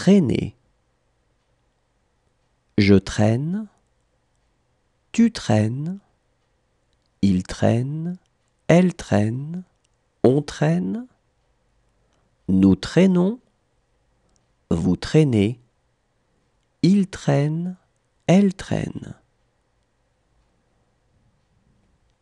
Traîner. Je traîne. Tu traînes. Il traîne. Elle traîne. On traîne. Nous traînons. Vous traînez. Il traîne. Elle traîne.